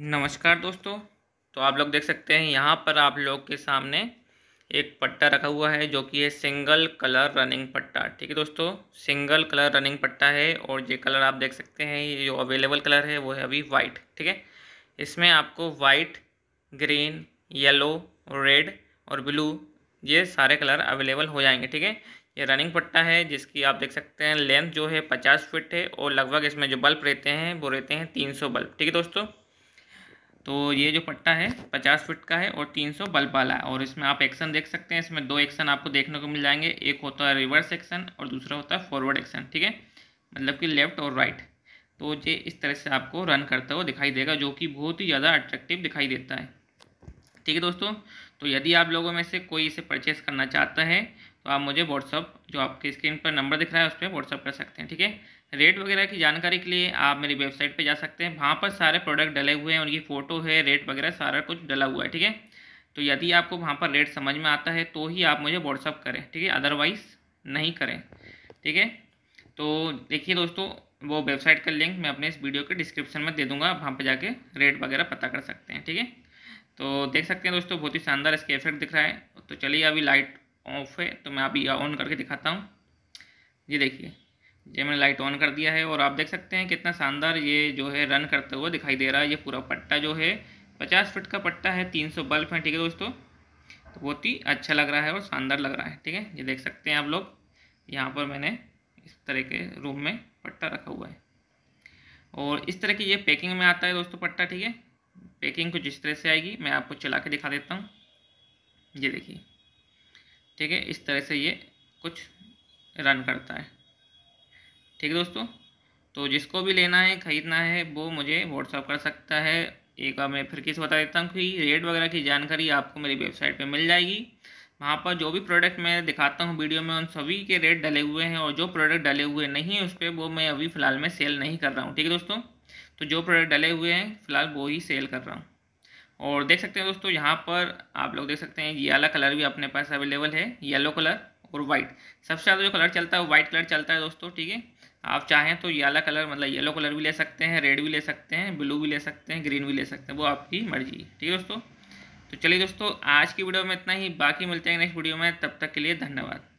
नमस्कार दोस्तों तो आप लोग देख सकते हैं यहाँ पर आप लोग के सामने एक पट्टा रखा हुआ है जो कि है सिंगल कलर रनिंग पट्टा ठीक है दोस्तों सिंगल कलर रनिंग पट्टा है और ये कलर आप देख सकते हैं ये जो अवेलेबल कलर है वो है अभी वाइट ठीक है इसमें आपको वाइट ग्रीन येलो रेड और ब्लू ये सारे कलर अवेलेबल हो जाएंगे ठीक है ये रनिंग पट्टा है जिसकी आप देख सकते हैं लेंथ जो है पचास फिट है और लगभग इसमें जो बल्ब रहते हैं वो रहते हैं तीन सौ बल्ब ठीक है दोस्तों तो ये जो पट्टा है पचास फिट का है और तीन सौ बल्ब वाला है और इसमें आप एक्शन देख सकते हैं इसमें दो एक्शन आपको देखने को मिल जाएंगे एक होता है रिवर्स एक्शन और दूसरा होता है फॉरवर्ड एक्शन ठीक है मतलब कि लेफ्ट और राइट तो ये इस तरह से आपको रन करता हुआ दिखाई देगा जो कि बहुत ही ज़्यादा अट्रैक्टिव दिखाई देता है ठीक है दोस्तों तो यदि आप लोगों में से कोई इसे परचेस करना चाहता है तो आप मुझे व्हाट्सअप जो आपके स्क्रीन पर नंबर दिख रहा है उस पर व्हाट्सअप कर सकते हैं ठीक है रेट वगैरह की जानकारी के लिए आप मेरी वेबसाइट पर जा सकते हैं वहाँ पर सारे प्रोडक्ट डले हुए हैं उनकी फ़ोटो है रेट वगैरह सारा कुछ डला हुआ है ठीक है तो यदि आपको वहाँ पर रेट समझ में आता है तो ही आप मुझे व्हाट्सअप करें ठीक है अदरवाइज़ नहीं करें ठीक है तो देखिए दोस्तों वो वेबसाइट का लिंक मैं अपने इस वीडियो के डिस्क्रिप्शन में दे दूँगा वहाँ पर जाके रेट वगैरह पता कर सकते हैं ठीक है तो देख सकते हैं दोस्तों बहुत ही शानदार इसके इफेक्ट दिख रहा है तो चलिए अभी लाइट ऑफ है तो मैं अभी ऑन करके दिखाता हूँ ये देखिए ये मैंने लाइट ऑन कर दिया है और आप देख सकते हैं कितना शानदार ये जो है रन करते हुए दिखाई दे रहा है ये पूरा पट्टा जो है पचास फिट का पट्टा है तीन सौ बल्ब है ठीक है दोस्तों तो बहुत ही अच्छा लग रहा है और शानदार लग रहा है ठीक है ये देख सकते हैं आप लोग यहाँ पर मैंने इस तरह के रूम में पट्टा रखा हुआ है और इस तरह की ये पैकिंग में आता है दोस्तों पट्टा ठीक है पैकिंग कुछ इस तरह से आएगी मैं आपको चला के दिखा देता हूँ ये देखिए ठीक है इस तरह से ये कुछ रन करता है ठीक है दोस्तों तो जिसको भी लेना है ख़रीदना है वो मुझे व्हाट्सअप कर सकता है एक बार मैं फिर किस बता देता हूँ कि रेट वगैरह की जानकारी आपको मेरी वेबसाइट पे मिल जाएगी वहाँ पर जो भी प्रोडक्ट मैं दिखाता हूँ वीडियो में उन सभी के रेट डले हुए हैं और जो प्रोडक्ट डले हुए नहीं हैं उस पर वो मैं अभी फ़िलहाल में सेल नहीं कर रहा हूँ ठीक है दोस्तों तो जो प्रोडक्ट डले हुए हैं फ़िलहाल वो ही सेल कर रहा हूँ और देख सकते हैं दोस्तों यहाँ पर आप लोग देख सकते हैं ये वाला कलर भी अपने पास अवेलेबल है येलो कलर और वाइट सबसे ज़्यादा जो कलर चलता है वो वाइट कलर चलता है दोस्तों ठीक है आप चाहें तो ये वाला कलर मतलब येलो कलर भी ले सकते हैं रेड भी ले सकते हैं ब्लू भी ले सकते हैं ग्रीन भी ले सकते हैं वो आपकी मर्जी है ठीक है दोस्तों तो चलिए दोस्तों आज की वीडियो में इतना ही बाकी मिलते हैं नेक्स्ट वीडियो में तब तक के लिए धन्यवाद